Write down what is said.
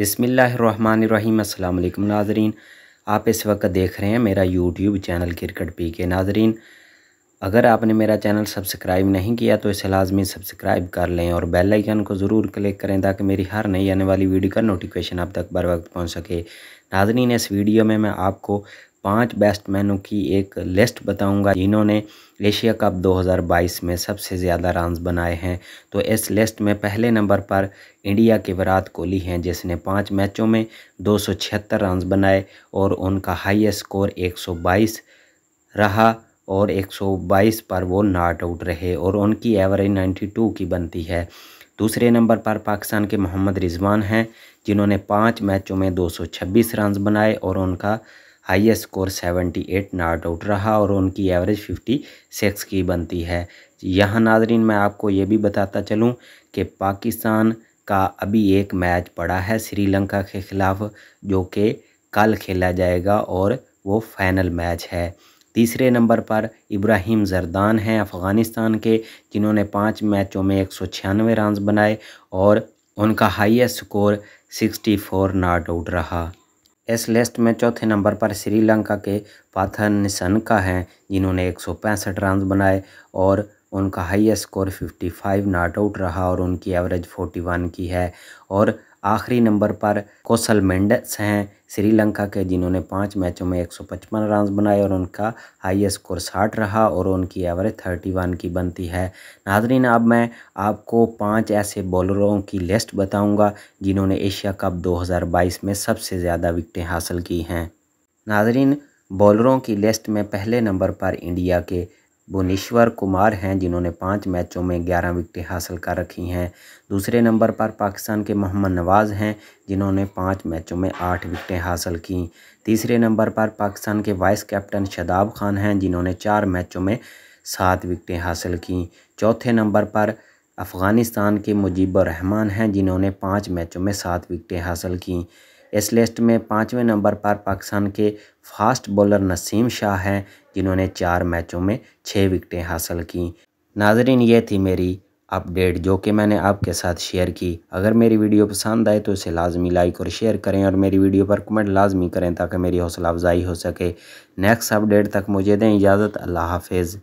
बसमिल अल्लाम नाजरीन आप इस वक्त देख रहे हैं मेरा यूट्यूब चैनल क्रिकेट पी के नाजरीन अगर आपने मेरा चैनल सब्सक्राइब नहीं किया तो इसे लाजमी सब्सक्राइब कर लें और बेल आइकन को ज़रूर क्लिक करें ताकि मेरी हर नई आने वाली वीडियो का नोटिफिकेशन आप तक बर वक्त पहुँच सके नाजरीन इस वीडियो में मैं आपको पांच बैट्समैनों की एक लिस्ट बताऊंगा जिन्होंने एशिया कप 2022 में सबसे ज़्यादा रन बनाए हैं तो इस लिस्ट में पहले नंबर पर इंडिया के विराट कोहली हैं जिसने पांच मैचों में दो रन्स बनाए और उनका हाईएस्ट स्कोर 122 रहा और 122 पर वो नॉट आउट रहे और उनकी एवरेज 92 की बनती है दूसरे नंबर पर पाकिस्तान के मोहम्मद रिजवान हैं जिन्होंने पाँच मैचों में दो सौ बनाए और उनका high score seventy eight not out रहा और उनकी एवरेज फिफ्टी सिक्स की बनती है यहाँ नाजरीन मैं आपको ये भी बताता चलूँ कि पाकिस्तान का अभी एक मैच पड़ा है श्रीलंका के ख़िलाफ़ जो कि कल खेला जाएगा और वो फाइनल मैच है तीसरे नंबर पर इब्राहिम जरदान हैं अफ़गानिस्तान के जिन्होंने पाँच मैचों में एक सौ छियानवे रन बनाए और उनका हाईएस्ट स्कोर 64 नॉट आउट रहा इस लिस्ट में चौथे नंबर पर श्रीलंका के पाथन सनका हैं जिन्होंने एक रन बनाए और उनका हाईएस्ट स्कोर 55 नॉट आउट रहा और उनकी एवरेज 41 की है और आखिरी नंबर पर कौशल मेंडस हैं श्रीलंका के जिन्होंने पाँच मैचों में 155 रन बनाए और उनका हाईएस्ट स्कोर साठ रहा और उनकी एवरेज 31 की बनती है नाजरीन अब मैं आपको पाँच ऐसे बॉलरों की लिस्ट बताऊंगा जिन्होंने एशिया कप 2022 में सबसे ज़्यादा विकटें हासिल की हैं नाजरीन बॉलरों की लिस्ट में पहले नंबर पर इंडिया के भुवनेश्वर कुमार हैं जिन्होंने पाँच मैचों में ग्यारह विकटें हासिल कर रखी हैं दूसरे नंबर पर पाकिस्तान के मोहम्मद नवाज़ हैं जिन्होंने पाँच मैचों में आठ विकटें हासिल की तीसरे नंबर पर पाकिस्तान के वाइस कैप्टन शदाब खान हैं जिन्होंने चार मैचों में सात विकटें हासिल की चौथे नंबर पर अफ़गानिस्तान के मुजीबर रहमान हैं जिन्होंने पाँच मैचों में सात विकटें हासिल की इस लिस्ट में पाँचवें नंबर पर पाकिस्तान के फास्ट बॉलर नसीम शाह हैं जिन्होंने चार मैचों में छः विकटें हासिल की नाजरीन ये थी मेरी अपडेट जो कि मैंने आपके साथ शेयर की अगर मेरी वीडियो पसंद आए तो इसे लाजमी लाइक और शेयर करें और मेरी वीडियो पर कमेंट लाजमी करें ताकि मेरी हौसला अफजाई हो सके नेक्स्ट अपडेट तक मुझे दें इजाज़त अल्लाह हाफिज़